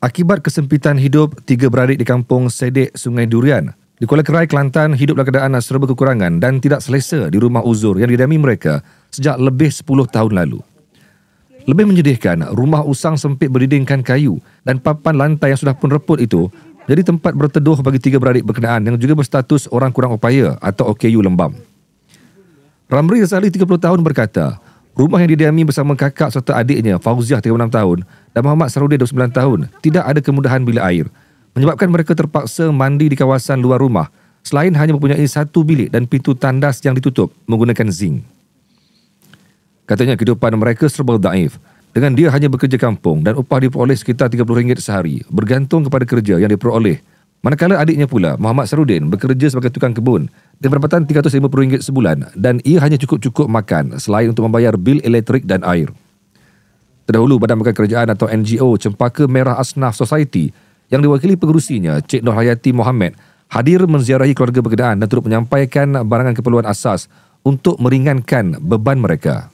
Akibat kesempitan hidup, tiga beradik di kampung Sedek, Sungai Durian, di Kuala Kerai, Kelantan, hiduplah keadaan serba kekurangan dan tidak selesa di rumah uzur yang didami mereka sejak lebih 10 tahun lalu. Lebih menyedihkan, rumah usang sempit berdindingkan kayu dan papan lantai yang sudah pun reput itu jadi tempat berteduh bagi tiga beradik berkenaan yang juga berstatus orang kurang upaya atau OKU lembam. Ramri Razali 30 tahun berkata, Rumah yang didiami bersama kakak serta adiknya Fauziah 36 tahun dan Muhammad Sarudin 29 tahun tidak ada kemudahan bila air. Menyebabkan mereka terpaksa mandi di kawasan luar rumah selain hanya mempunyai satu bilik dan pintu tandas yang ditutup menggunakan zinc. Katanya kehidupan mereka serba daif dengan dia hanya bekerja kampung dan upah diperoleh sekitar RM30 sehari bergantung kepada kerja yang diperoleh. Manakala adiknya pula, Muhammad Sarudin, bekerja sebagai tukang kebun pendapatan RM350 sebulan dan ia hanya cukup-cukup makan selain untuk membayar bil elektrik dan air. Terdahulu, Badan Bukan Kerajaan atau NGO Cempaka Merah Asnaf Society yang diwakili pengurusinya, Cik Nur Hayati Mohamed, hadir menziarahi keluarga berkenaan dan turut menyampaikan barangan keperluan asas untuk meringankan beban mereka.